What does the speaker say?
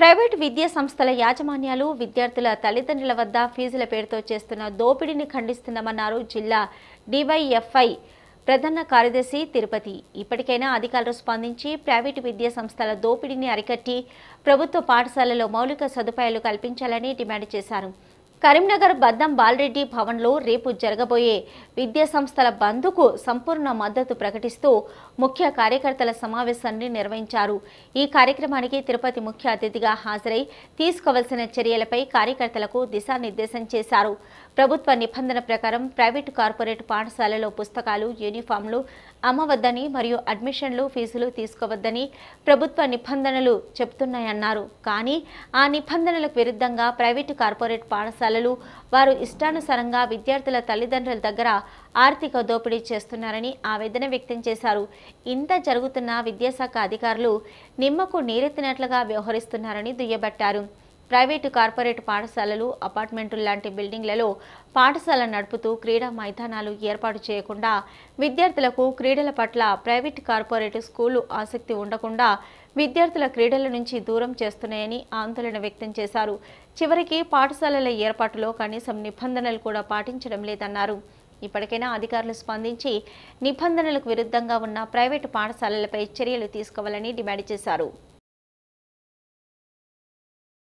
private విద్యా సంస్థల యాజమాన్యాలు విద్యార్థుల తల్లిదండ్రుల వద్ద ఫీజుల పేరుతో చేస్తున్న దోపిడీని ఖండిస్తున్నామన్నారు జిల్లా డివైఎఫ్ఐ ప్రధాన కార్యదర్శి తిరుపతి ఇప్పటికైనా అధికారులు స్పందించి ప్రైవేటు విద్యా సంస్థల దోపిడీని అరికట్టి ప్రభుత్వ పాఠశాలలో మౌలిక సదుపాయాలు కల్పించాలని డిమాండ్ చేశారు కరీంనగర్ బద్దం బాలరెడ్డి భవన్లో రేపు జరగబోయే విద్యా సంస్థల బంద్కు సంపూర్ణ మద్దతు ప్రకటిస్తూ ముఖ్య కార్యకర్తల సమావేశాన్ని నిర్వహించారు ఈ కార్యక్రమానికి తిరుపతి ముఖ్య అతిథిగా హాజరై తీసుకోవలసిన చర్యలపై కార్యకర్తలకు దిశానిర్దేశం చేశారు ప్రభుత్వ నిబంధన ప్రకారం ప్రైవేటు కార్పొరేట్ పాఠశాలలో పుస్తకాలు యూనిఫామ్లు అమ్మవద్దని మరియు అడ్మిషన్లు ఫీజులు తీసుకోవద్దని ప్రభుత్వ నిబంధనలు చెబుతున్నాయన్నారు కానీ ఆ నిబంధనలకు విరుద్ధంగా ప్రైవేటు కార్పొరేట్ పాఠశాల కళలు వారు ఇష్టానుసారంగా విద్యార్థుల తల్లిదండ్రుల దగ్గర ఆర్థిక దోపిడీ చేస్తున్నారని ఆవేదన వ్యక్తం చేశారు ఇంత జరుగుతున్న విద్యాశాఖ అధికారులు నిమ్మకు నీరెత్తినట్లుగా వ్యవహరిస్తున్నారని దుయ్యబట్టారు ప్రైవేటు కార్పొరేట్ పాఠశాలలు అపార్ట్మెంటులు లాంటి బిల్డింగ్లలో పాఠశాల నడుపుతూ క్రీడా మైదానాలు ఏర్పాటు చేయకుండా విద్యార్థులకు క్రీడల పట్ల ప్రైవేట్ కార్పొరేట్ స్కూలు ఆసక్తి ఉండకుండా విద్యార్థుల క్రీడల నుంచి దూరం చేస్తున్నాయని ఆందోళన వ్యక్తం చేశారు చివరికి పాఠశాలల ఏర్పాటులో కనీసం నిబంధనలు కూడా పాటించడం లేదన్నారు ఇప్పటికైనా అధికారులు స్పందించి నిబంధనలకు విరుద్ధంగా ఉన్న ప్రైవేటు పాఠశాలలపై చర్యలు తీసుకోవాలని డిమాండ్ చేశారు